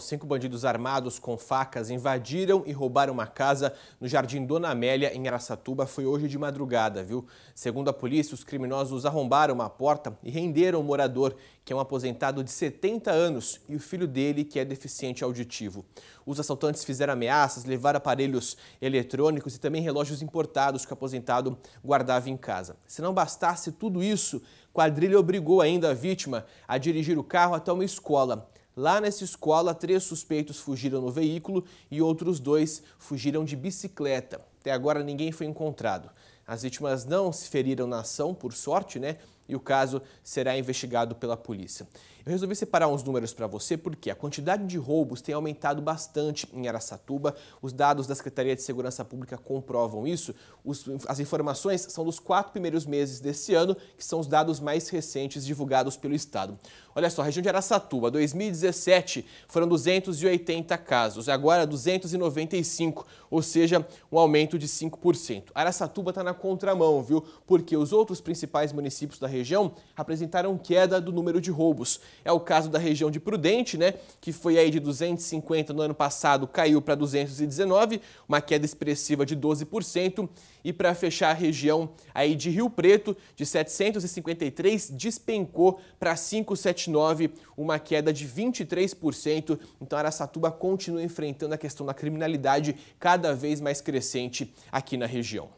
Cinco bandidos armados com facas invadiram e roubaram uma casa no Jardim Dona Amélia, em Araçatuba. Foi hoje de madrugada, viu? Segundo a polícia, os criminosos arrombaram uma porta e renderam o morador, que é um aposentado de 70 anos, e o filho dele, que é deficiente auditivo. Os assaltantes fizeram ameaças, levaram aparelhos eletrônicos e também relógios importados que o aposentado guardava em casa. Se não bastasse tudo isso, quadrilha obrigou ainda a vítima a dirigir o carro até uma escola. Lá nessa escola, três suspeitos fugiram no veículo e outros dois fugiram de bicicleta. Até agora, ninguém foi encontrado. As vítimas não se feriram na ação, por sorte, né? E o caso será investigado pela polícia. Eu resolvi separar uns números para você porque a quantidade de roubos tem aumentado bastante em Aracatuba. Os dados da Secretaria de Segurança Pública comprovam isso. Os, as informações são dos quatro primeiros meses desse ano, que são os dados mais recentes divulgados pelo Estado. Olha só, região de Aracatuba, 2017 foram 280 casos, agora 295, ou seja, um aumento de 5%. Aracatuba está na contramão, viu? Porque os outros principais municípios da região apresentaram queda do número de roubos. É o caso da região de Prudente, né? Que foi aí de 250 no ano passado, caiu para 219, uma queda expressiva de 12%. E para fechar a região aí de Rio Preto, de 753, despencou para 579, uma queda de 23%. Então Aracatuba continua enfrentando a questão da criminalidade cada vez mais crescente aqui na região.